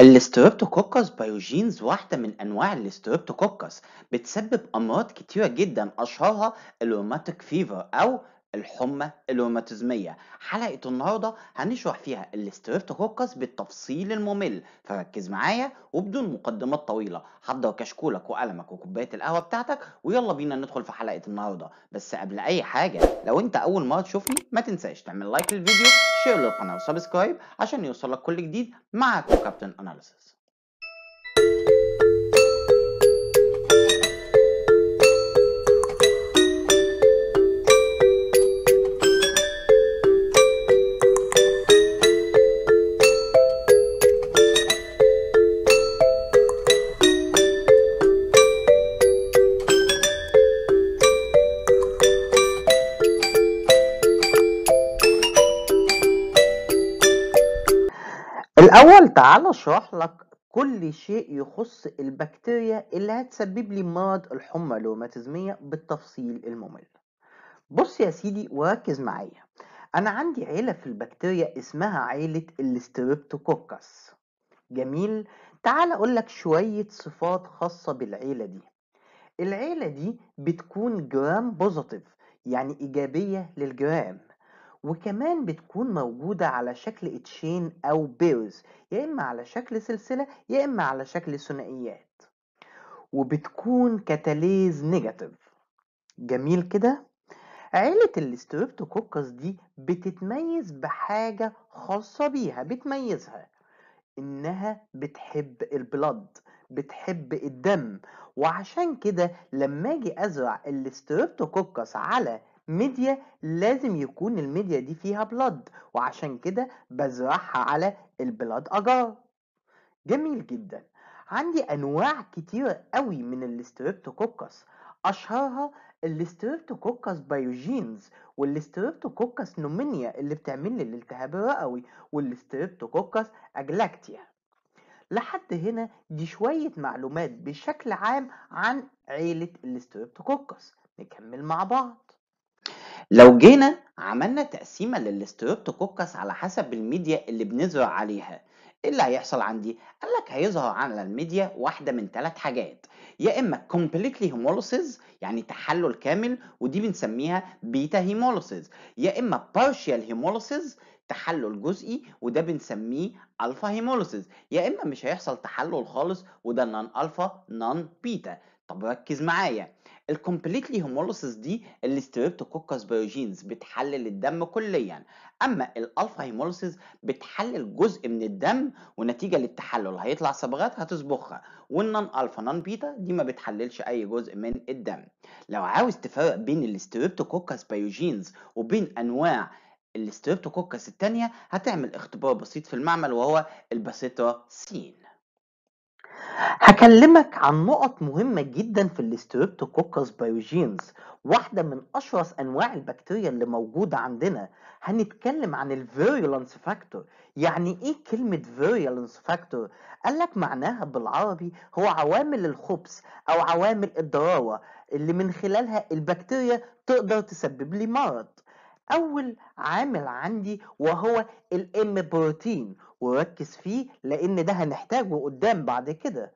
الستريبتوكوكس بايوجينز واحدة من أنواع الستريبتوكوكس بتسبب أمراض كتيرة جدا أشهرها الروماتيك فيفر أو الحمى الروماتيزمية حلقة النهاردة هنشرح فيها الاستريبتوكوكس بالتفصيل الممل فركز معايا وبدون مقدمات طويلة حضر كشكولك وقلمك وكوباية القهوة بتاعتك ويلا بينا ندخل في حلقة النهاردة بس قبل أي حاجة لو أنت أول مرة تشوفني ما تنساش تعمل لايك للفيديو شير للقناة وسبسكرايب عشان يوصلك كل جديد معاكم كابتن أناليسيس الأول تعال أشرح لك كل شيء يخص البكتيريا اللي هتسبب لي مرض الحمى الروماتيزمية بالتفصيل الممل بص يا سيدي وركز معايا أنا عندي عيلة في البكتيريا اسمها عيلة الاستريبتوكوكس جميل تعال أقول لك شوية صفات خاصة بالعيلة دي العيلة دي بتكون جرام بوزيتيف يعني إيجابية للجرام وكمان بتكون موجودة على شكل اتشين أو بيرز يا إما على شكل سلسلة يا إما على شكل ثنائيات وبتكون كاتاليز نيجاتيف جميل كده عيلة الاستريبتوكوكس دي بتتميز بحاجة خاصة بيها بتميزها إنها بتحب البلد بتحب الدم وعشان كده لما أجي أزرع الاستريبتوكوكس على ميديا لازم يكون الميديا دي فيها بلاد وعشان كده بزرعها على البلاد اجار جميل جدا عندي انواع كتيرة قوي من الاستريبتوكوكس اشهرها الاستريبتوكوكس بايوجينز والاستريبتوكوكس نومينيا اللي بتعمل لي الالتهاب الرئوي والاستريبتوكوكس اجلاكتيا لحد هنا دي شوية معلومات بشكل عام عن عيلة الاستريبتوكوكس نكمل مع بعض لو جينا عملنا تقسيمة للستريبتوكوكس على حسب الميديا اللي بنزرع عليها ايه اللي هيحصل عندي؟ قال لك هيظهر على الميديا واحدة من ثلاث حاجات يا اما completely hemolysis يعني تحلل كامل ودي بنسميها بيتا هيمولوسيز يا اما partial hemolysis تحلل جزئي وده بنسميه الفا هيمولوسيز يا اما مش هيحصل تحلل خالص وده نون الفا نون بيتا طب ركز معايا الكومبليتلي هيمولوسيس دي اللي بايوجينز بتحلل الدم كليا اما الالفا هيمولوسيس بتحلل جزء من الدم ونتيجه للتحلل هيطلع صبغات هتصبغها والنون الفا نون بيتا دي ما بتحللش اي جزء من الدم لو عاوز تفرق بين الستريبتوكوكس بايوجينز وبين انواع الستريبتوكوكس التانية هتعمل اختبار بسيط في المعمل وهو الباسيترا سين هكلمك عن نقط مهمة جدا في الاستريبتوكوكس بايوجينز واحدة من أشرس أنواع البكتيريا اللي موجودة عندنا هنتكلم عن الفيريولانس فاكتور يعني إيه كلمة فيريولانس فاكتور؟ قال لك معناها بالعربي هو عوامل الخبز أو عوامل الضراوة اللي من خلالها البكتيريا تقدر تسبب لي مرض أول عامل عندي وهو الام بروتين وركز فيه لان ده هنحتاجه قدام بعد كده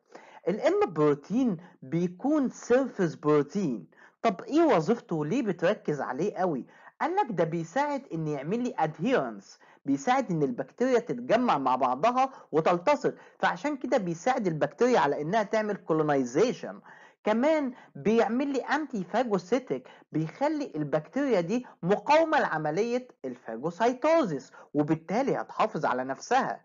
الام بروتين بيكون سيرفس بروتين طب ايه وظيفته وليه بتركز عليه قوي قال لك ده بيساعد ان يعمل لي ادهيرنس بيساعد ان البكتيريا تتجمع مع بعضها وتلتصق فعشان كده بيساعد البكتيريا على انها تعمل كولونايزيشن كمان بيعمل لي انتي فاجوسيتك بيخلي البكتيريا دي مقاومه لعمليه الفاجوسايتوزيس وبالتالي هتحافظ على نفسها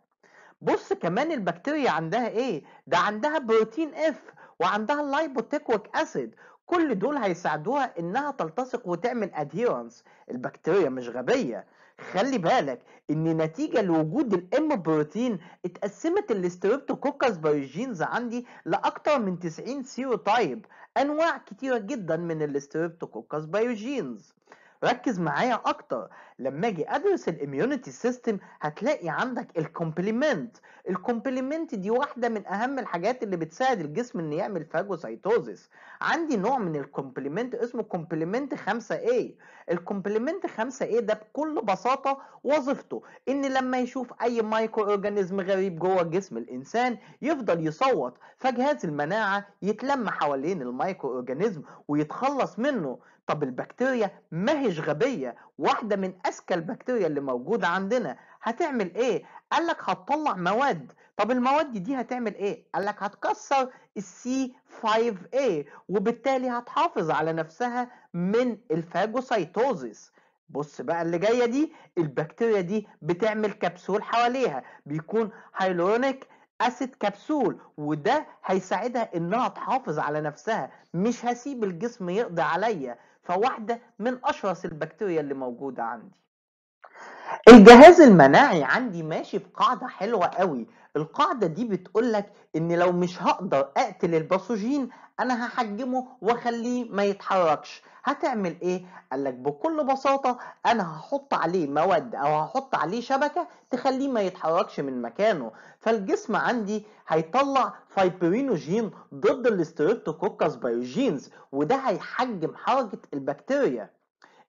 بص كمان البكتيريا عندها ايه ده عندها بروتين اف وعندها اللايبوتيكويك اسيد كل دول هيساعدوها انها تلتصق وتعمل اديرنس البكتيريا مش غبيه خلي بالك ان نتيجه لوجود الام بروتين اتقسمت الاستريبتوكوكاس بايوجينز عندي لاكتر من 90 تايب انواع كتيره جدا من الاستريبتوكوكاس بايوجينز ركز معايا اكتر لما اجي ادرس الاميونيتي سيستم هتلاقي عندك الكومبليمنت الكومبليمنت دي واحده من اهم الحاجات اللي بتساعد الجسم ان يعمل فاجوسايتوزيس عندي نوع من الكومبليمنت اسمه كومبليمنت 5 a الكومبليمنت 5 a ده بكل بساطه وظيفته ان لما يشوف اي مايكرو اورجانيزم غريب جوه جسم الانسان يفضل يصوت فجهاز المناعه يتلم حوالين المايكرو اورجانيزم ويتخلص منه طب البكتيريا ما هيش غبية واحدة من أذكى البكتيريا اللي موجودة عندنا هتعمل إيه؟ قال لك هتطلع مواد طب المواد دي هتعمل إيه؟ قال لك هتكسر السي 5A وبالتالي هتحافظ على نفسها من الفاجوسيتوزيس بص بقى اللي جاية دي البكتيريا دي بتعمل كبسول حواليها بيكون هايلورونيك اسيد كبسول وده هيساعدها انها تحافظ على نفسها مش هسيب الجسم يقضي عليا فواحدة من أشرس البكتيريا اللي موجودة عندي الجهاز المناعي عندي ماشي بقاعدة حلوة قوي القاعدة دي بتقولك ان لو مش هقدر اقتل الباثوجين انا هحجمه واخليه ما يتحركش هتعمل ايه قالك بكل بساطة انا هحط عليه مواد او هحط عليه شبكة تخليه ما يتحركش من مكانه فالجسم عندي هيطلع فايبرينوجين ضد الاستريبتوكوكاس بايوجينز وده هيحجم حركة البكتيريا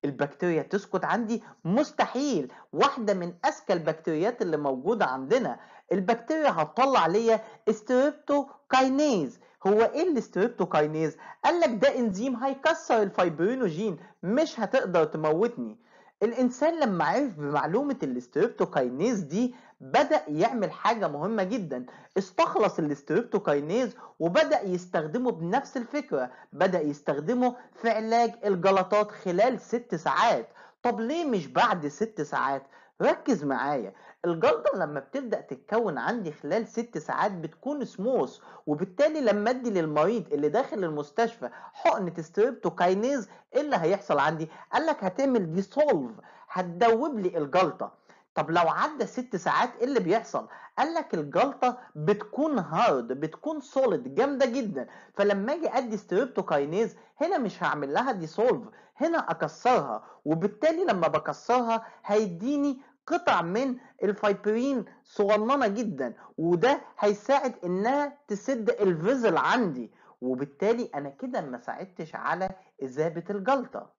البكتيريا تسكت عندي مستحيل واحدة من أذكى البكتيريات اللي موجودة عندنا البكتيريا هتطلع ليا استريبتوكاينيز هو ايه الاستريبتوكاينيز؟ قال لك ده انزيم هيكسر الفايبرينوجين مش هتقدر تموتني الإنسان لما عرف بمعلومة الاستريبتوكاينيز دي بدأ يعمل حاجة مهمة جدا استخلص الاستريبتوكاينيز وبدأ يستخدمه بنفس الفكرة بدأ يستخدمه في علاج الجلطات خلال ست ساعات طب ليه مش بعد ست ساعات ركز معايا الجلطة لما بتبدأ تتكون عندي خلال ست ساعات بتكون سموث وبالتالي لما ادي للمريض اللي داخل المستشفى حقنة ستريبتوكاينيز ايه اللي هيحصل عندي؟ قال لك هتعمل ديسولف هتدوب لي الجلطة طب لو عدى ست ساعات ايه اللي بيحصل؟ قال لك الجلطه بتكون هارد بتكون سوليد جامده جدا فلما اجي ادي ستريبتوكاينيز هنا مش هعمل لها ديسولف هنا اكسرها وبالتالي لما بكسرها هيديني قطع من الفايبرين صغننه جدا وده هيساعد انها تسد الفيزل عندي وبالتالي انا كده ما ساعدتش على اذابه الجلطه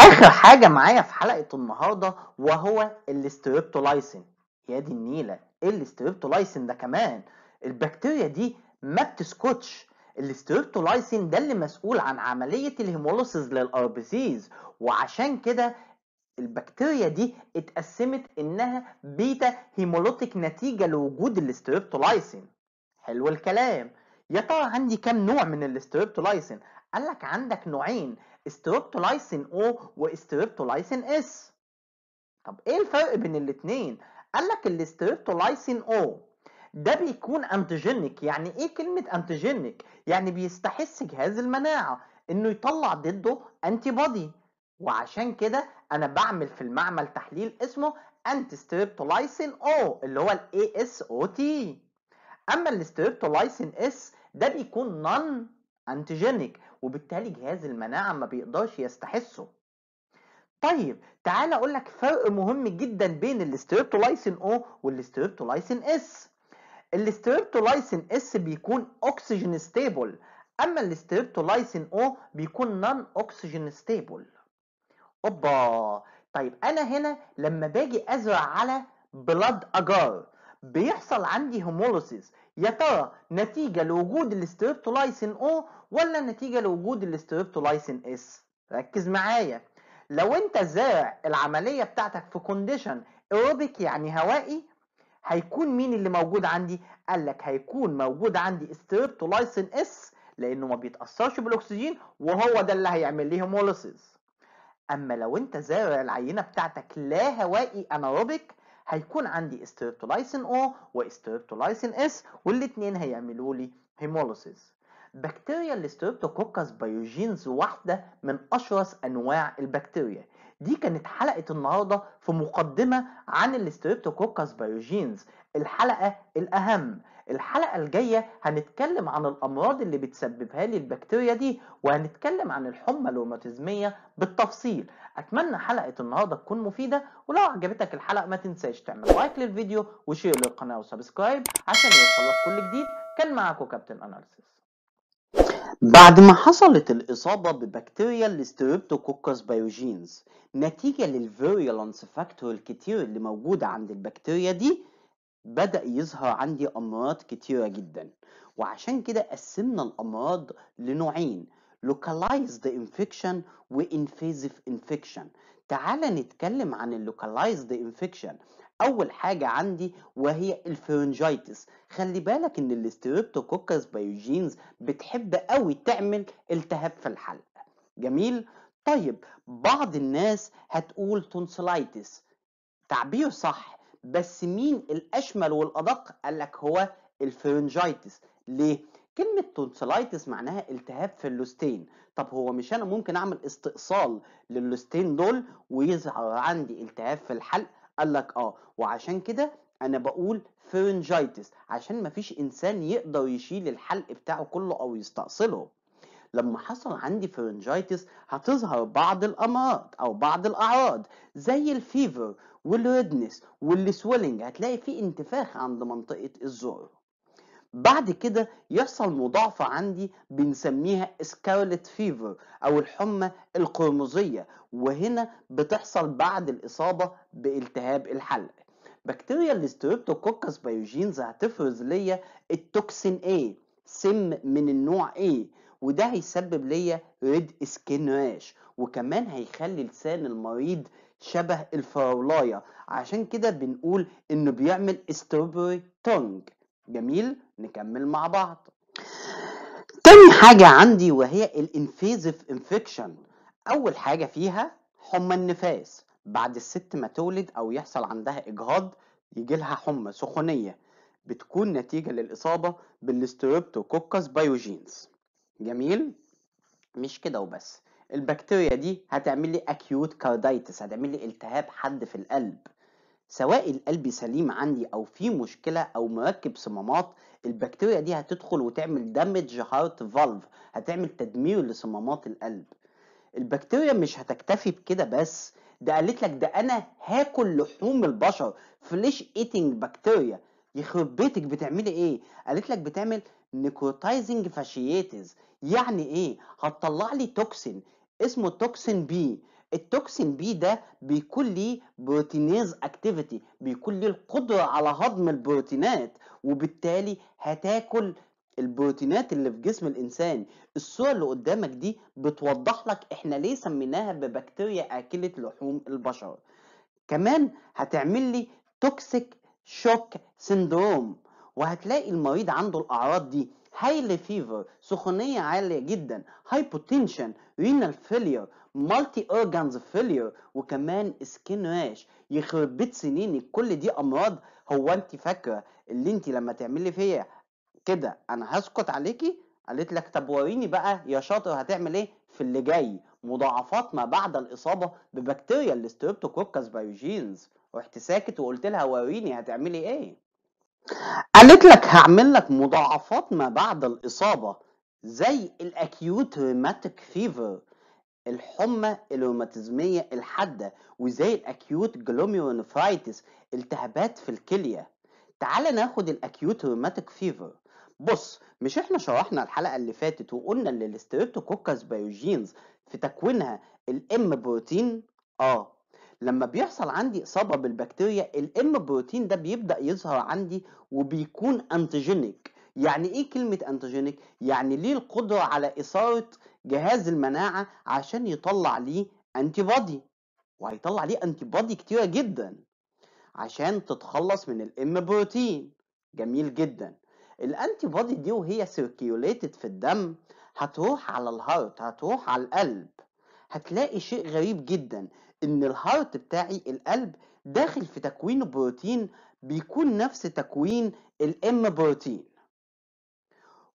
اخر حاجه معايا في حلقه النهارده وهو الاستريبتولايسين يا دي النيله ايه الاستريبتولايسين ده كمان البكتيريا دي ما بتسكتش الاستيرتولايسين ده اللي مسؤول عن عملية الهيموليسيز للاربيسيز وعشان كده البكتيريا دي اتقسمت انها بيتا هيمولوتيك نتيجة لوجود الاستريبتولايسين حلو الكلام يا ترى عندي كام نوع من الاستريبتولايسين قال لك عندك نوعين استريبتولايسين او واستريبتولايسين اس طب ايه الفرق بين الاثنين قال لك الاستريبتولايسين او ده بيكون انتجينيك يعني ايه كلمه انتجينيك يعني بيستحس جهاز المناعه انه يطلع ضده انتي بودي وعشان كده انا بعمل في المعمل تحليل اسمه انتي ستريبتولايسين او اللي هو الاي اس او تي اما الاستريبتولايسين اس ده بيكون نون انتيجينيك وبالتالي جهاز المناعه ما بيقدرش يستحسه طيب تعال اقول لك فرق مهم جدا بين الاستريبتولايسين او والستريبتولايسين اس الستريبتولايسين اس بيكون اوكسجين ستيبل اما الستريبتولايسين او بيكون نون اوكسجين ستيبل اوبا طيب انا هنا لما باجي ازرع على بلاد اجار بيحصل عندي هيمولوسيس يا ترى نتيجه لوجود الستريبتولايسين او ولا نتيجه لوجود الستريبتولايسين اس ركز معايا لو انت زارع العمليه بتاعتك في كونديشن ايروبيك يعني هوائي هيكون مين اللي موجود عندي قال لك هيكون موجود عندي ستريبتولايسين اس لانه ما بيتاثرش بالاكسجين وهو ده اللي هيعمل لي هيموليسيس اما لو انت زارع العينه بتاعتك لا هوائي انايروبيك هيكون عندي استريبتولايسين او واستريبتولايسين اس والاثنين هيعملوا لي هيموليسيس بكتيريا الاستريبتوكوكاس بايوجينز واحده من اشرس انواع البكتيريا دي كانت حلقة النهاردة في مقدمة عن الاستريبتوكوكاس بايوجينز الحلقة الأهم الحلقة الجاية هنتكلم عن الأمراض اللي بتسببها لي البكتيريا دي وهنتكلم عن الحمى الروماتيزمية بالتفصيل أتمنى حلقة النهاردة تكون مفيدة ولو عجبتك الحلقة ما تنساش تعمل لايك للفيديو وشير للقناة وسبسكرايب عشان يوصلك كل جديد كان معاكم كابتن أناليسيس بعد ما حصلت الإصابة ببكتيريا الستريبتوكوكس بيوجينز نتيجة للفيريولانس فاكتور الكتير اللي موجودة عند البكتيريا دي بدأ يظهر عندي أمراض كتيرة جدا وعشان كده قسمنا الأمراض لنوعين localized infection و invasive infection تعال نتكلم عن ال localized infection اول حاجه عندي وهي الفرنجايتس خلي بالك ان الاستريبتوكوكس بايوجينز بتحب قوي تعمل التهاب في الحلق جميل طيب بعض الناس هتقول تونسلايتس تعبير صح بس مين الاشمل والادق قال لك هو الفرنجايتس ليه كلمة تونسلايتس معناها التهاب في اللوستين طب هو مش أنا ممكن أعمل استئصال للوستين دول ويظهر عندي التهاب في الحلق قال لك اه وعشان كده انا بقول فرنجايتس عشان مفيش انسان يقدر يشيل الحلق بتاعه كله او يستأصله لما حصل عندي فرنجايتس هتظهر بعض الامراض او بعض الاعراض زي الفيفر والردنس والسويلنج هتلاقي في انتفاخ عند منطقه الزور بعد كده يحصل مضاعفة عندي بنسميها سكارلت فيفر أو الحمى القرمزية وهنا بتحصل بعد الإصابة بالتهاب الحلق بكتيريا الستريبتوكوكس بايوجينز هتفرز ليا التوكسين A سم من النوع A وده هيسبب ليا ريد سكين راش وكمان هيخلي لسان المريض شبه الفراولاية عشان كده بنقول انه بيعمل استروبري تونج جميل نكمل مع بعض تاني حاجة عندي وهي الانفيزف انفكشن أول حاجة فيها حمى النفاس بعد الست ما تولد أو يحصل عندها إجهاض يجي لها حمى سخونية بتكون نتيجة للإصابة بالستريبتوكوكس بايوجينز جميل مش كده وبس البكتيريا دي هتعمل لي اكيوت كارديتس هتعمل لي التهاب حد في القلب سواء القلب سليم عندي او في مشكله او مركب صمامات البكتيريا دي هتدخل وتعمل دامج هارت فالف هتعمل تدمير لصمامات القلب البكتيريا مش هتكتفي بكده بس ده قالت لك ده انا هاكل لحوم البشر فليش ايتنج بكتيريا يخرب بيتك بتعملي ايه قالت لك بتعمل نيكروتايزنج فاشيتز يعني ايه هتطلع لي توكسين اسمه توكسين بي التوكسين بي ده بيكون ليه بروتينيز اكتيفيتي بيكون ليه القدره على هضم البروتينات وبالتالي هتاكل البروتينات اللي في جسم الانسان الصوره اللي قدامك دي بتوضح لك احنا ليه سميناها ببكتيريا اكله لحوم البشر كمان هتعمل لي توكسيك شوك سندروم وهتلاقي المريض عنده الاعراض دي هايلي فيفر سخونيه عاليه جدا هايبوتنشن رينال فيلير مالتي اورجانز فيلير وكمان سكين راش يخرب بيت سنيني كل دي امراض هو انت فاكره اللي انت لما تعملي فيا كده انا هسكت عليكي قالت لك طب وريني بقى يا شاطر هتعمل ايه في اللي جاي مضاعفات ما بعد الاصابه ببكتيريا الاستريبتوكوكاس بايوجينز رحت ساكت وقلت لها وريني هتعملي ايه قالت لك هعمل لك مضاعفات ما بعد الاصابه زي الاكيوت ريماتيك فيفر الحمى الروماتيزمية الحادة وزي الأكيوت جلوميرونفرايتس التهابات في الكلية تعال ناخد الأكيوت روماتيك فيفر بص مش احنا شرحنا الحلقة اللي فاتت وقلنا ان الستريبتوكوكس بايوجينز في تكوينها الام بروتين اه لما بيحصل عندي إصابة بالبكتيريا الام بروتين ده بيبدأ يظهر عندي وبيكون انتجينيك يعني ايه كلمة انتجينيك؟ يعني ليه القدرة على إثارة جهاز المناعة عشان يطلع ليه انتي بادي وهيطلع ليه انتي بادي كتيرة جدا عشان تتخلص من الام بروتين جميل جدا الانتي بادي دي وهي سيركيوليتد في الدم هتروح على الهارت هتروح على القلب هتلاقي شيء غريب جدا ان الهارت بتاعي القلب داخل في تكوين بروتين بيكون نفس تكوين الام بروتين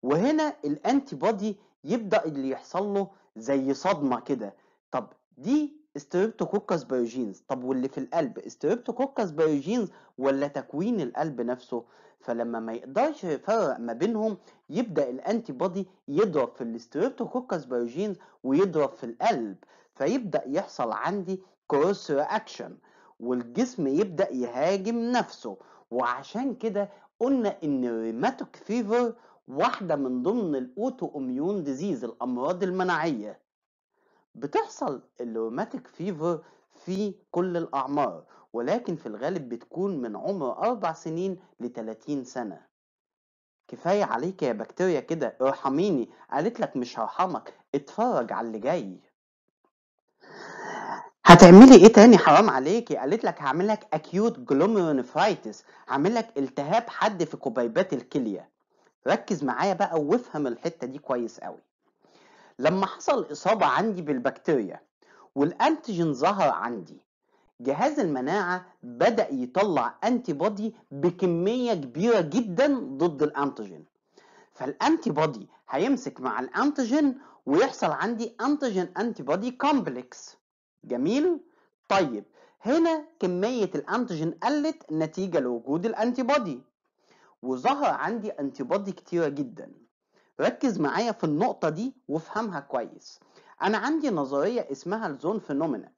وهنا الانتي بادي يبدأ اللي يحصل له زي صدمة كده طب دي استريبتوكوكس بايوجينز طب واللي في القلب استريبتوكوكس بايوجينز ولا تكوين القلب نفسه فلما ما يقدرش يفرق ما بينهم يبدا الانتي بودي يضرب في الاستريبتوكوكس بايوجينز ويضرب في القلب فيبدا يحصل عندي كروس رياكشن والجسم يبدا يهاجم نفسه وعشان كده قلنا ان الريماتيك فيفر واحدة من ضمن الأوتو إميون ديزيز الأمراض المناعية بتحصل الروماتيك فيفر في كل الأعمار ولكن في الغالب بتكون من عمر أربع سنين لتلاتين سنة كفاية عليك يا بكتيريا كده ارحميني قالت لك مش هرحمك اتفرج على اللي جاي هتعملي ايه تاني حرام عليكي قالت لك هعمل لك اكيوت جلومرونفرايتس هعمل لك التهاب حد في كبيبات الكليه ركز معايا بقى وافهم الحتة دي كويس قوي لما حصل إصابة عندي بالبكتيريا والأنتيجين ظهر عندي جهاز المناعة بدأ يطلع أنتي بودي بكمية كبيرة جدا ضد الأنتيجين فالأنتي بودي هيمسك مع الأنتيجين ويحصل عندي أنتيجين أنتي بودي كومبلكس جميل؟ طيب هنا كمية الأنتيجين قلت نتيجة لوجود الأنتي بودي وظهر عندي انتيبادي كتيرة جدا ركز معايا في النقطة دي وافهمها كويس أنا عندي نظرية اسمها الزون فينومينا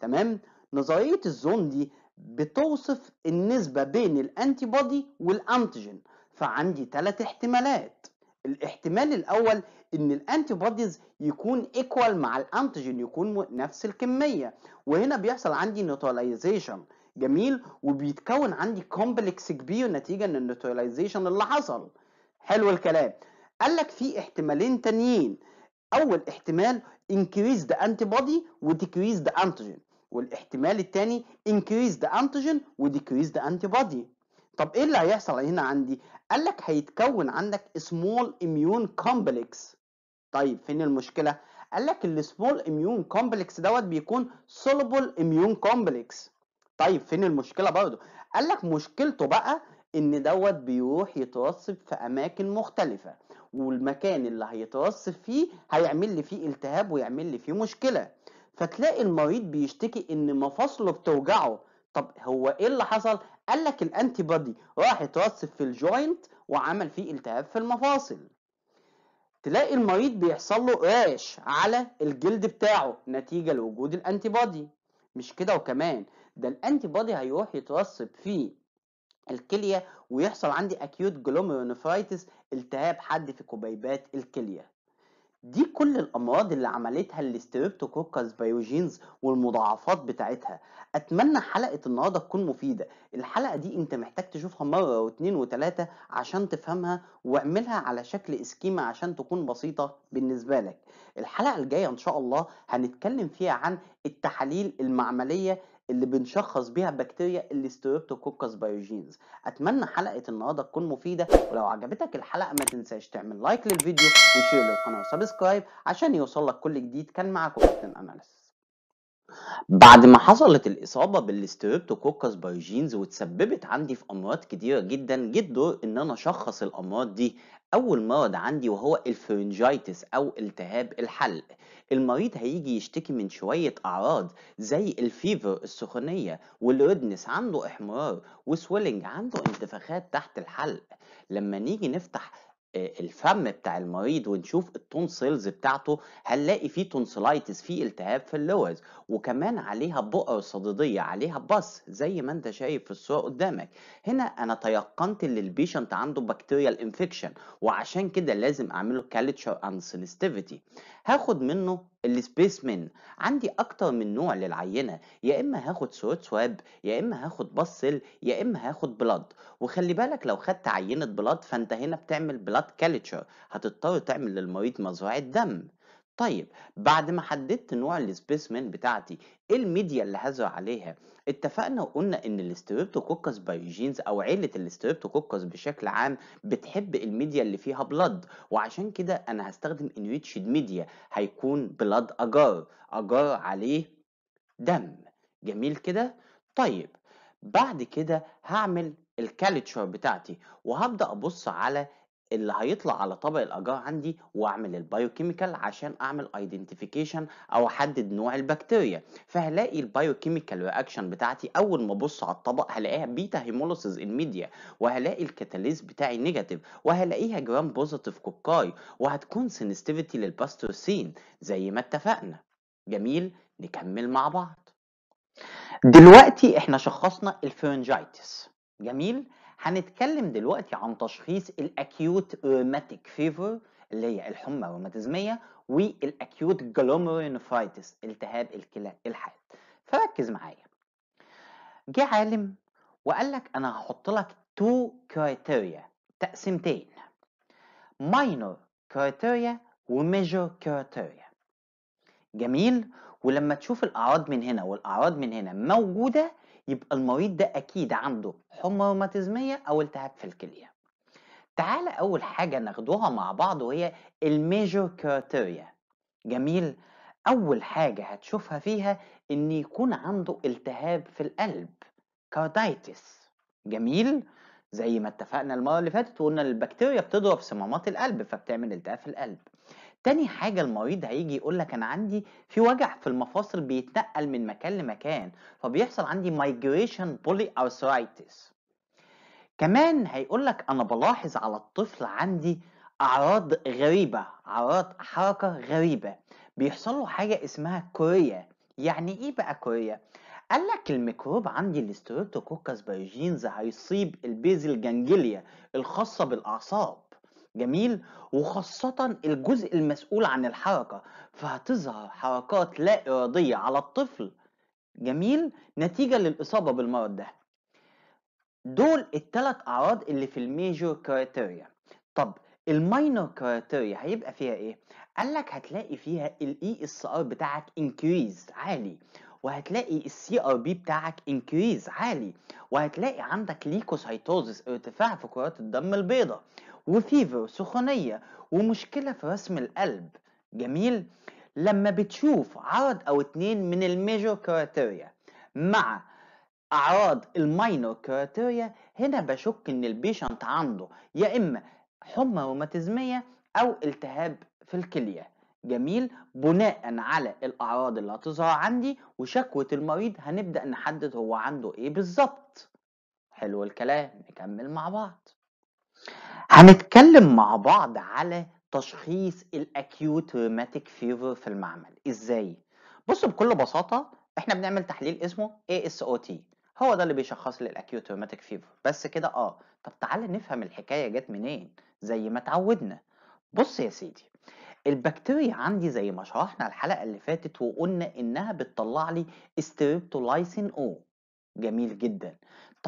تمام نظرية الزون دي بتوصف النسبة بين الانتيبادي والأنتيجين فعندي ثلاث احتمالات الاحتمال الأول إن الانتيبوديز يكون إيكوال مع الأنتيجين يكون نفس الكمية وهنا بيحصل عندي نيوتراليزيشن جميل وبيتكون عندي كومبلكس كبير نتيجه النيوتراليزيشن اللي حصل حلو الكلام قال لك في احتمالين تانيين اول احتمال increased وديكريز ذا انتيجين والاحتمال الثاني increased ذا انتي بودي طب ايه اللي هيحصل هنا عندي قال لك هيتكون عندك small immune complex طيب فين المشكله قال لك السمول اميون كومبلكس دوت بيكون soluble immune complex طيب فين المشكلة برضه؟ قال لك مشكلته بقى إن دوت بيروح يترصّب في أماكن مختلفة، والمكان اللي هيترصّب فيه هيعمل لي فيه التهاب ويعمل لي فيه مشكلة، فتلاقي المريض بيشتكي إن مفاصله بتوجعه، طب هو إيه اللي حصل؟ قال لك بادي راح اترصّب في الجوينت وعمل فيه التهاب في المفاصل. تلاقي المريض بيحصل له rash على الجلد بتاعه نتيجة لوجود الانتي بادي مش كده وكمان ده الانتي بودي هيروح يترسب في الكليه ويحصل عندي اكيوت جلوميرونفرايتس التهاب حد في كبيبات الكليه دي كل الامراض اللي عملتها الاستريبتوكوكاس بايوجينز والمضاعفات بتاعتها اتمنى حلقه النهارده تكون مفيده الحلقه دي انت محتاج تشوفها مره واتنين وتلاته عشان تفهمها واعملها على شكل اسكيما عشان تكون بسيطه بالنسبه لك الحلقه الجايه ان شاء الله هنتكلم فيها عن التحاليل المعمليه اللي بنشخص بيها البكتيريا الاستريبتوكوكس بايوجينز اتمنى حلقه النهارده تكون مفيده ولو عجبتك الحلقه ما تنساش تعمل لايك للفيديو وشير للقناه وسبسكرايب عشان يوصلك كل جديد كان معاكم كابتن اناليس بعد ما حصلت الإصابة بالستريبتوكوكس بايجينز وتسببت عندي في أمراض كتيرة جدا جه الدور إن أنا أشخص الأمراض دي أول مرض عندي وهو الفرنجايتس أو التهاب الحلق المريض هيجي يشتكي من شوية أعراض زي الفيفر السخونية والردنس عنده إحمرار وسويلنج عنده انتفاخات تحت الحلق لما نيجي نفتح آه، الفم بتاع المريض ونشوف التونسيلز بتاعته هنلاقي فيه تونسلايتس فيه التهاب في اللوز وكمان عليها بؤر صديديه عليها بص زي ما انت شايف في الصوره قدامك هنا انا تيقنت ان البيشنت عنده بكتيريال انفكشن وعشان كده لازم اعمله له كالتشر انسلستيفيتي هاخد منه السبيسمن عندي اكتر من نوع للعينه يا اما هاخد سويت سواب يا اما هاخد بصل يا اما هاخد بلاد وخلي بالك لو خدت عينه بلاد فانت هنا بتعمل بلاد كالتشر هتضطر تعمل للمريض مزرعه دم طيب بعد ما حددت نوع السبيسمن بتاعتي ايه الميديا اللي هزرع عليها اتفقنا وقلنا ان الاستريبتوكوكس بايوجينز او عيله الاستريبتوكوكس بشكل عام بتحب الميديا اللي فيها بلاد وعشان كده انا هستخدم انريتشد ميديا هيكون بلاد اجار اجار عليه دم جميل كده طيب بعد كده هعمل الكالتشر بتاعتي وهبدا ابص على اللي هيطلع على طبق الاجار عندي واعمل البايوكيميكال عشان اعمل ايدنتيفيكيشن او احدد نوع البكتيريا فهلاقي البايوكيميكال رياكشن بتاعتي اول ما ابص على الطبق هلاقيها بيتا ان الميديا وهلاقي الكاتاليز بتاعي نيجاتيف وهلاقيها جرام بوزيتيف كوكاي وهتكون سينستيفيتي للباستوسين زي ما اتفقنا جميل نكمل مع بعض دلوقتي احنا شخصنا الفرنجايتس جميل هنتكلم دلوقتي عن تشخيص الاكيوت روماتيك فيفر اللي هي الحمى الروماتيزميه والاكيوت جلوميرونيفرايتس التهاب الكلى الحاد فركز معايا جه عالم وقال لك انا هحط لك تو كريتيريا تقسيمتين ماينور كريتيريا وميجور كريتيريا جميل ولما تشوف الاعراض من هنا والاعراض من هنا موجوده يبقى المريض ده أكيد عنده حمى روماتيزمية أو التهاب في الكلية. تعالى أول حاجة ناخدوها مع بعض وهي الميجور كريتيريا. جميل؟ أول حاجة هتشوفها فيها إن يكون عنده التهاب في القلب كارديتس جميل؟ زي ما اتفقنا المرة اللي فاتت وقلنا البكتيريا بتضرب صمامات القلب فبتعمل التهاب في القلب. تاني حاجة المريض هيجي يقول لك أنا عندي في وجع في المفاصل بيتنقل من مكان لمكان فبيحصل عندي migration polyarthritis كمان هيقول لك أنا بلاحظ على الطفل عندي أعراض غريبة أعراض حركة غريبة بيحصل له حاجة اسمها كوريا يعني إيه بقى كوريا؟ قال لك الميكروب عندي الستريبتوكوكس بايجينز هيصيب البيزل جانجليا الخاصة بالأعصاب جميل وخاصة الجزء المسؤول عن الحركة فهتظهر حركات لا إرادية على الطفل جميل نتيجة للإصابة بالمرض ده دول التلات أعراض اللي في الميجور كريتيريا طب الماينور كريتيريا هيبقى فيها ايه؟ قالك هتلاقي فيها الاي اس e ار بتاعك انكريز عالي وهتلاقي السي ار بي بتاعك انكريز عالي وهتلاقي عندك ليكوسايتوزس ارتفاع في كرات الدم البيضاء وفيفر سخونية ومشكلة في رسم القلب جميل لما بتشوف عرض او اتنين من الميجور كراتيريا مع اعراض الماينور كراتيريا هنا بشك ان البيشنت عنده يا اما حمى روماتيزميه او التهاب في الكليه جميل بناء على الاعراض اللي هتظهر عندي وشكوة المريض هنبدا نحدد هو عنده ايه بالظبط حلو الكلام نكمل مع بعض هنتكلم مع بعض على تشخيص الاكيوت روماتيك فيفر في المعمل ازاي بص بكل بساطه احنا بنعمل تحليل اسمه اي اس او تي هو ده اللي بيشخص لي الاكيوت روماتيك فيفر بس كده اه طب تعالى نفهم الحكايه جت منين زي ما اتعودنا بص يا سيدي البكتيريا عندي زي ما شرحنا الحلقه اللي فاتت وقلنا انها بتطلع لي ستريبتولايسين او جميل جدا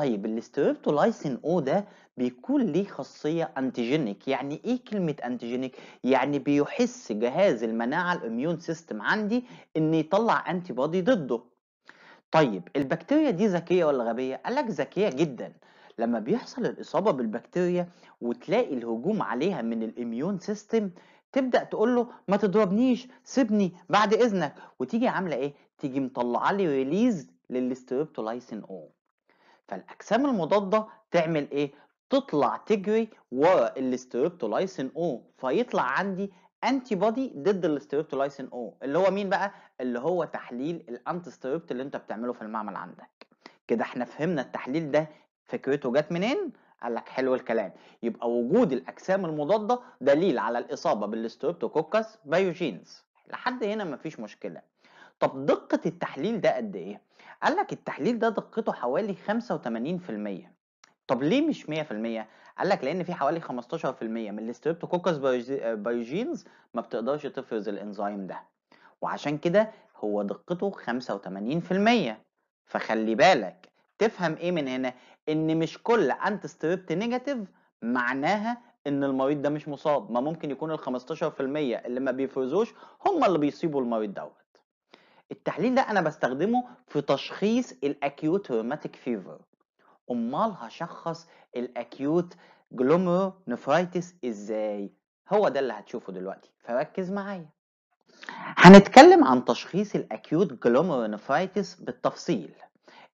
طيب الاستريبتولايسين او ده بيكون ليه خاصيه انتيجينيك يعني ايه كلمه انتيجينيك يعني بيحس جهاز المناعه الاميون سيستم عندي ان يطلع انتي بودي ضده طيب البكتيريا دي ذكيه ولا غبيه قال لك ذكيه جدا لما بيحصل الاصابه بالبكتيريا وتلاقي الهجوم عليها من الاميون سيستم تبدا تقول له ما تضربنيش سيبني بعد اذنك وتيجي عامله ايه تيجي مطلعه لي ريليز للستريبتولايسين او فالاجسام المضاده تعمل ايه تطلع تجري ورا الاستريبتولايسين او فيطلع عندي انتي بودي ضد الاستريبتولايسين او اللي هو مين بقى اللي هو تحليل الانتي ستريبت اللي انت بتعمله في المعمل عندك كده احنا فهمنا التحليل ده فكرته جت منين قال لك حلو الكلام يبقى وجود الاجسام المضاده دليل على الاصابه بالستريبتوكوكس بايوجينز لحد هنا مفيش مشكله طب دقه التحليل ده قد ايه قال لك التحليل ده دقته حوالي 85% طب ليه مش 100%؟ قال لك لان في حوالي 15% من الاستريبتوكوكس آه، بايوجينز ما بتقدرش تفرز الانزيم ده وعشان كده هو دقته 85% فخلي بالك تفهم ايه من هنا ان مش كل انت ستريبت نيجاتيف معناها ان المريض ده مش مصاب ما ممكن يكون ال 15% اللي ما بيفرزوش هم اللي بيصيبوا المريض دوت التحليل ده انا بستخدمه في تشخيص الاكيوت روماتيك فيفر امال هشخص الاكيوت جلوميرونفرايتس ازاي هو ده اللي هتشوفه دلوقتي فركز معايا هنتكلم عن تشخيص الاكيوت جلوميرونفرايتس بالتفصيل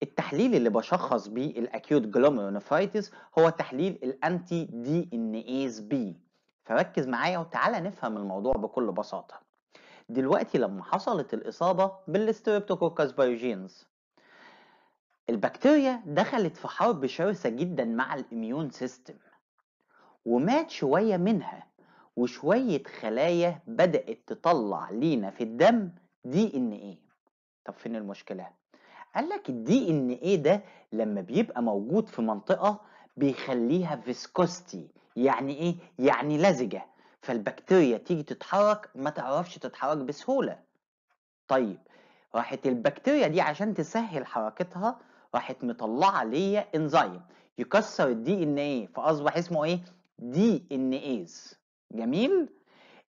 التحليل اللي بشخص بيه الاكيوت جلوميرونفرايتس هو تحليل الانتي دي ان ايز بي فركز معايا وتعالى نفهم الموضوع بكل بساطه دلوقتي لما حصلت الإصابة بالستريبتوكوكاس بايوجينز البكتيريا دخلت في حرب شرسة جدا مع الإميون سيستم ومات شوية منها وشوية خلايا بدأت تطلع لينا في الدم دي ان ايه طب فين المشكلة؟ قال لك الدي ان ايه ده لما بيبقى موجود في منطقة بيخليها فيسكوستي يعني ايه؟ يعني لزجة فالبكتيريا تيجي تتحرك ما تعرفش تتحرك بسهولة طيب راحت البكتيريا دي عشان تسهل حركتها راحت مطلعة ليا انزيم يكسر الدي ان ايه فاصبح اسمه ايه دي ان ايز جميل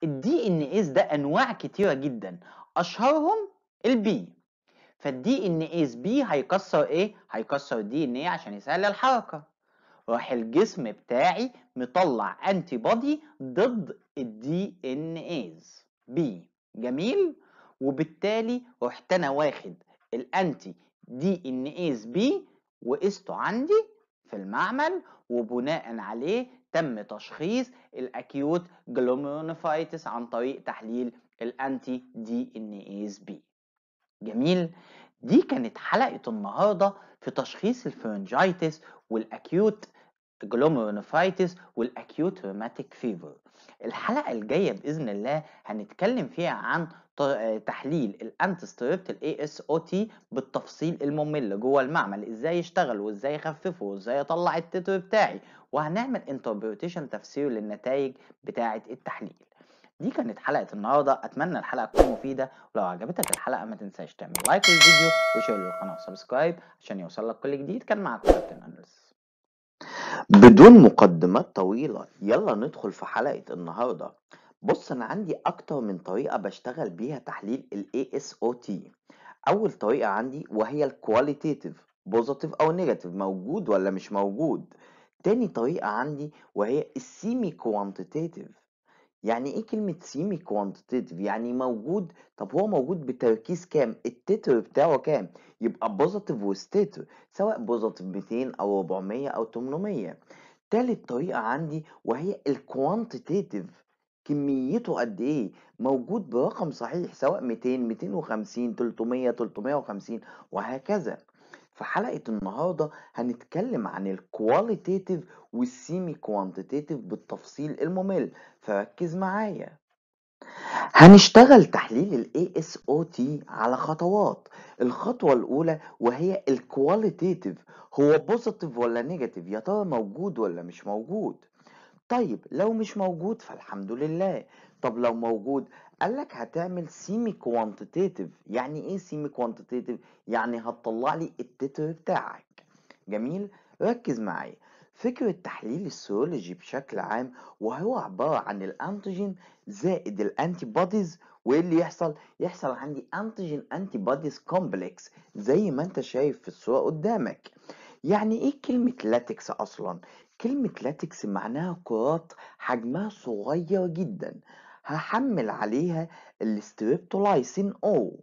الدي ان ايز ده انواع كتيره جدا اشهرهم البي فالدي ان ايز بي هيكسر ايه هيكسر الدي ان ايه عشان يسهل الحركه راح الجسم بتاعي مطلع انتي بودي ضد الدي ان ايز بي جميل وبالتالي رحت انا واخد الانتي دي ان ايز بي وقسته عندي في المعمل وبناء عليه تم تشخيص الاكيوت جلوميرونيفايتس عن طريق تحليل الانتي دي ان ايز بي جميل دي كانت حلقه النهارده في تشخيص الفرنجايتس والاكيوت الجلوميرونيفرايتس والاكيوت روماتيك فيفر الحلقه الجايه باذن الله هنتكلم فيها عن آه، تحليل الانتستريبت الاي اس او تي بالتفصيل الممل جوه المعمل ازاي يشتغل وازاي يخففه وازاي اطلع التتر بتاعي وهنعمل انتربريتيشن تفسير للنتائج بتاعه التحليل دي كانت حلقه النهارده اتمنى الحلقه تكون مفيده ولو عجبتك الحلقه ما تنساش تعمل لايك للفيديو وشير للقناه وسبسكرايب عشان يوصلك كل جديد كان معاكم كابتن انس بدون مقدمات طويلة يلا ندخل في حلقة النهاردة بص أنا عندي أكتر من طريقة بشتغل بيها تحليل الـ ASOT أول طريقة عندي وهي الـ Qualitative Positive أو Negative موجود ولا مش موجود تاني طريقة عندي وهي السيمي كوانتيتيف يعني إيه كلمة سيمي كوانتيتيف يعني موجود طب هو موجود بتركيز كام التتر بتاعه كام يبقى بوزيتيف وستتر سواء بوزيتيف 200 أو 400 أو 800 تالت طريقة عندي وهي الكوانتيتيف كميته قد ايه موجود برقم صحيح سواء 200 250 300 350 وهكذا في حلقة النهاردة هنتكلم عن الكواليتاتيف والسيمي كوانتيتيف بالتفصيل الممل فركز معايا هنشتغل تحليل ال ASOT على خطوات الخطوة الأولى وهي الكواليتيتيف هو بوزيتيف ولا نيجاتيف يا ترى موجود ولا مش موجود طيب لو مش موجود فالحمد لله طب لو موجود قال لك هتعمل سيمي كوانتيتيف يعني ايه سيمي كوانتيتيف يعني هتطلع لي التتر بتاعك جميل ركز معايا فكرة تحليل السيرولوجي بشكل عام وهو عبارة عن الانتيجين زائد الانتي بوديز وايه اللي يحصل؟ يحصل عندي انتيجين انتي بوديز كومبلكس زي ما انت شايف في الصورة قدامك. يعني ايه كلمة لاتكس اصلا؟ كلمة لاتكس معناها كرات حجمها صغير جدا هحمل عليها الستريبتولايسين او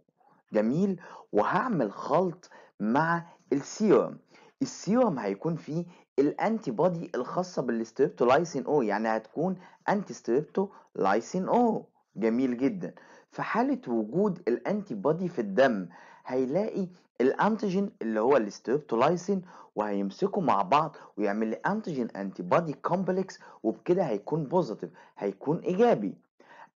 جميل وهعمل خلط مع السيروم السيروم هيكون فيه الانتي بودي الخاصه بالستريبتولايسين او يعني هتكون انتي ستريبتولايسين او جميل جدا في حاله وجود الانتي بودي في الدم هيلاقي الانتيجين اللي هو الاستريبتولايسين وهيمسكوا مع بعض ويعمل لي انتيجين انتي بودي كومبلكس وبكده هيكون بوزيتيف هيكون ايجابي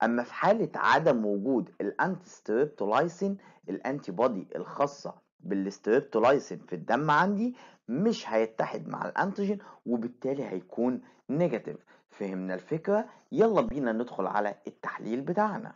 أما في حالة عدم وجود الأنتي الأنتي بودي الخاصة بالستريبتولايسين في الدم عندي مش هيتحد مع الأنتيجين وبالتالي هيكون نيجاتيف فهمنا الفكرة يلا بينا ندخل على التحليل بتاعنا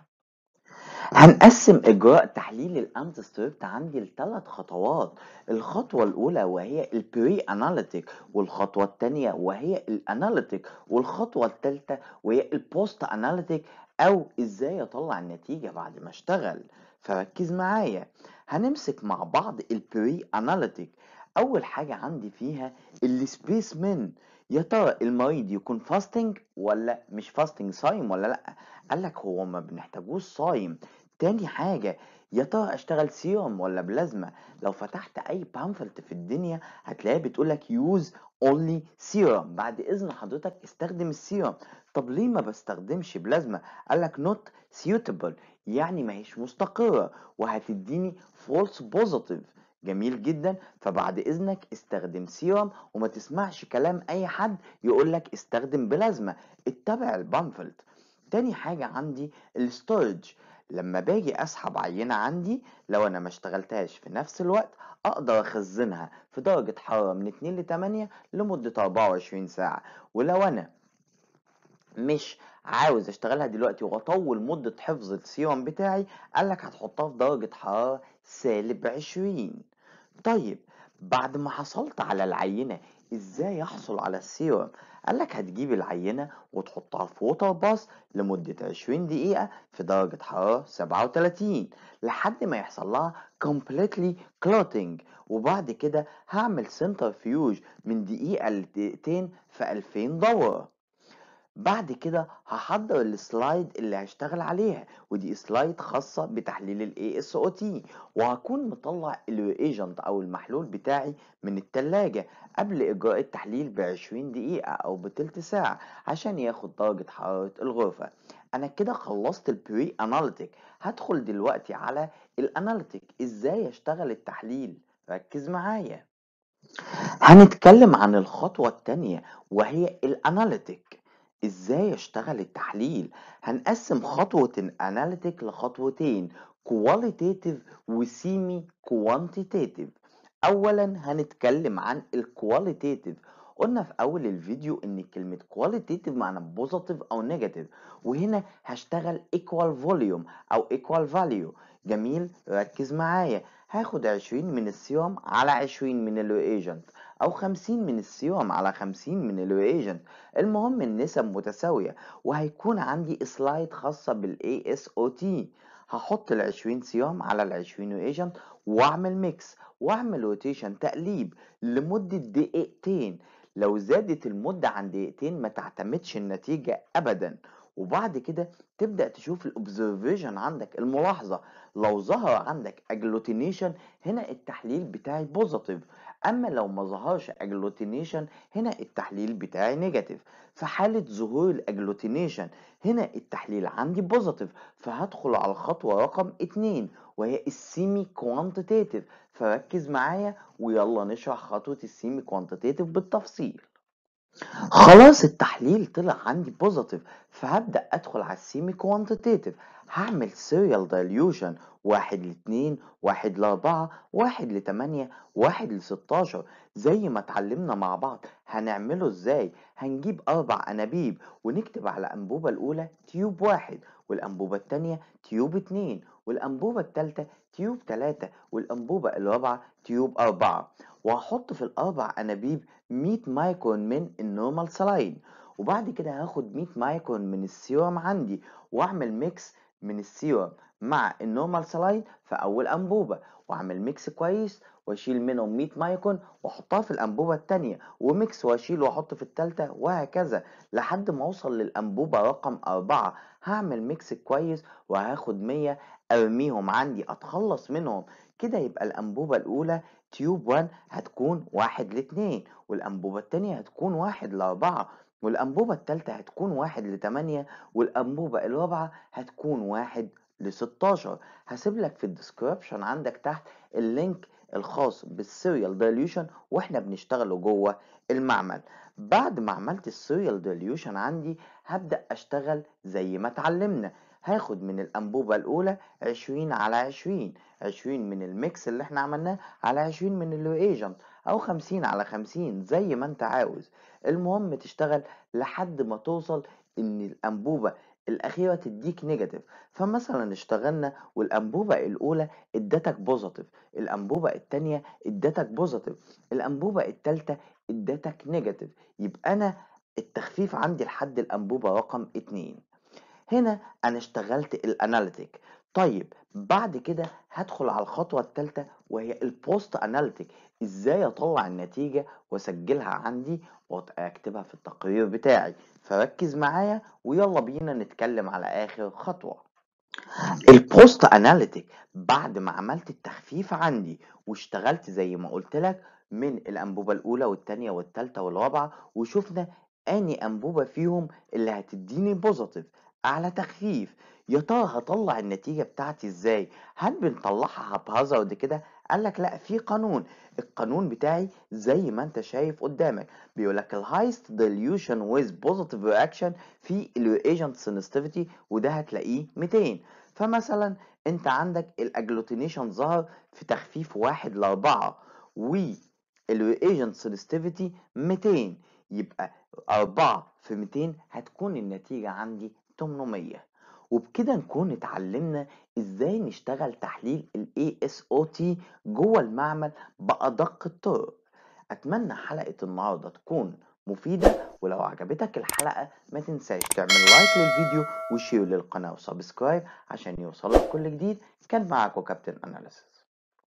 هنقسم اجراء تحليل الانتستريبت عندي لثلاث خطوات الخطوه الاولى وهي البري اناليتيك والخطوه الثانيه وهي الاناليتيك والخطوه الثالثه وهي البوست اناليتيك أو إزاي أطلع النتيجة بعد ما أشتغل فركز معايا هنمسك مع بعض البري أناليتيك أول حاجة عندي فيها السبيس من يا ترى المريض يكون فاستنج ولا مش فاستنج صايم ولا لأ قال لك هو ما بنحتاجوش صايم تاني حاجة يا ترى اشتغل سيروم ولا بلازما لو فتحت اي بامفلت في الدنيا هتلاقيها بتقولك يوز اونلي سيروم بعد اذن حضرتك استخدم السيروم طب ليه ما بستخدمش بلازما قالك نوت سيوتبل يعني ما هيش مستقرة وهتديني فولس بوزيتيف جميل جدا فبعد اذنك استخدم سيروم وما تسمعش كلام اي حد يقولك استخدم بلازما اتبع البامفلت تاني حاجة عندي الستورج لما باجي اسحب عينة عندي لو انا ما اشتغلتهاش في نفس الوقت اقدر اخزنها في درجة حرارة من 2 ل 8 لمدة 24 ساعة ولو انا مش عاوز اشتغلها دلوقتي واطول مدة حفظ السيرم بتاعي قالك هتحطها في درجة حرارة سالب 20 طيب بعد ما حصلت على العينة ازاي احصل على السيرم قال لك هتجيب العينه وتحطها في ووتر باس لمده 20 دقيقه في درجه حراره 37 لحد ما يحصل لها completely clotting وبعد كده هعمل سنترفيوج من دقيقه لدقيقتين في 2000 دوره بعد كده هحضر السلايد اللي هشتغل عليها ودي سلايد خاصة بتحليل الـ ASOT وهكون مطلع الريجنت او المحلول بتاعي من التلاجة قبل اجراء التحليل بعشرين دقيقة او بتلت ساعة عشان ياخد درجة حرارة الغرفة انا كده خلصت البري اناليتيك هدخل دلوقتي على الاناليتيك ازاي يشتغل التحليل ركز معايا هنتكلم عن الخطوة التانية وهي الاناليتيك إزاي اشتغل التحليل؟ هنقسم خطوة الأناليتيك لخطوتين كواليتاتيف و كوانتيتاتيف أولا هنتكلم عن الكواليتيتيف قلنا في أول الفيديو إن كلمة كواليتيتيف معنى بوزيتيف أو نيجاتيف وهنا هشتغل ايكوال فوليوم أو ايكوال فاليو جميل ركز معايا هاخد 20 من السيوم على 20 من الرياجنت أو 50 من السيوم على 50 من الويجن المهم النسب متساوية وهيكون عندي سلايد خاصة بالاي اس او تي هحط ال 20 سيوم على ال 20 واعمل ميكس واعمل روتيشن تقليب لمدة دقيقتين لو زادت المدة عن دقيقتين ما تعتمدش النتيجة أبدا وبعد كده تبدأ تشوف الأوبزرفيشن عندك الملاحظة لو ظهر عندك اجلوتينيشن هنا التحليل بتاعي بوزيتيف اما لو ما ظهرش اجلوتينيشن هنا التحليل بتاعي نيجاتيف في حاله ظهور الاجلوتينيشن هنا التحليل عندي بوزيتيف فهدخل على الخطوه رقم 2 وهي السيمي كوانتيتيف فركز معايا ويلا نشرح خطوه السيمي كوانتيتيف بالتفصيل خلاص التحليل طلع عندي بوزيتيف فهبدا ادخل على السيمي كوانتيتيف هعمل سيريال دايليوشن واحد لاتنين واحد لأربعة واحد لتمانية واحد لستاشر زي ما اتعلمنا مع بعض هنعمله ازاي هنجيب أربع أنابيب ونكتب على الأنبوبة الأولى تيوب واحد والأنبوبة التانية تيوب اتنين والأنبوبة التالتة تيوب تلاتة والأنبوبة الرابعة تيوب أربعة وهحط في الأربع أنابيب مية مايكرون من النورمال سلاين وبعد كده هاخد مية مايكرون من السيروم عندي واعمل ميكس من السيروم مع النورمال سلاين في اول انبوبه واعمل ميكس كويس واشيل منهم 100 مايكون واحطها في الانبوبه الثانيه وميكس واشيل واحط في الثالثه وهكذا لحد ما اوصل للانبوبه رقم أربعة هعمل ميكس كويس وهاخد 100 ارميهم عندي اتخلص منهم كده يبقى الانبوبه الاولى تيوب 1 هتكون 1 ل 2 والانبوبه الثانيه هتكون 1 ل 4 والانبوبه الثالثه هتكون 1 ل 8 والانبوبه الرابعه هتكون 1 ل 16 هسيب لك في الديسكربشن عندك تحت اللينك الخاص بالسيريال ديليوشن واحنا بنشتغله جوه المعمل بعد ما عملت السيريال ديليوشن عندي هبدا اشتغل زي ما اتعلمنا هاخد من الأنبوبة الأولى 20 على 20 20 من الميكس اللي احنا عملناه على 20 من اللو ايجنت أو 50 على 50 زي ما انت عاوز المهم تشتغل لحد ما توصل إن الأنبوبة الأخيرة تديك نيجاتيف فمثلا اشتغلنا والأنبوبة الأولى ادتك بوزيتيف الأنبوبة التانية ادتك بوزيتيف الأنبوبة التالتة ادتك نيجاتيف يبقى أنا التخفيف عندي لحد الأنبوبة رقم اتنين هنا أنا اشتغلت الأناليتيك طيب بعد كده هدخل على الخطوة التالتة وهي البوست اناليتيك ازاي اطلع النتيجة واسجلها عندي واكتبها في التقرير بتاعي فركز معايا ويلا بينا نتكلم على اخر خطوة البوست اناليتيك بعد ما عملت التخفيف عندي واشتغلت زي ما قلت لك من الانبوبة الاولى والتانية والتالتة والرابعة وشفنا اني انبوبة فيهم اللي هتديني بوزيتيف على تخفيف يا ترى هطلع النتيجة بتاعتي إزاي؟ هل بنطلّعها ودي كده؟ قال لك لأ، في قانون، القانون بتاعي زي ما أنت شايف قدّامك، بيقول لك الهايست ديليوشن ويز بوزيتيف رياكشن في الايجنت سنسيتيفيتي وده هتلاقيه 200 فمثلًا أنت عندك الاجلوتينيشن ظهر في تخفيف 1 ل4 والreagent سنسيتيفيتي 200 يبقى 4 في 200 هتكون النتيجة عندي 800 وبكده نكون اتعلمنا ازاي نشتغل تحليل ال ASOT جوه المعمل بأدق الطرق أتمنى حلقة النهاردة تكون مفيدة ولو عجبتك الحلقة ما تنساش تعمل لايك للفيديو وشير للقناة وسبسكرايب عشان يوصلك كل جديد كان معاكم كابتن أناليسيس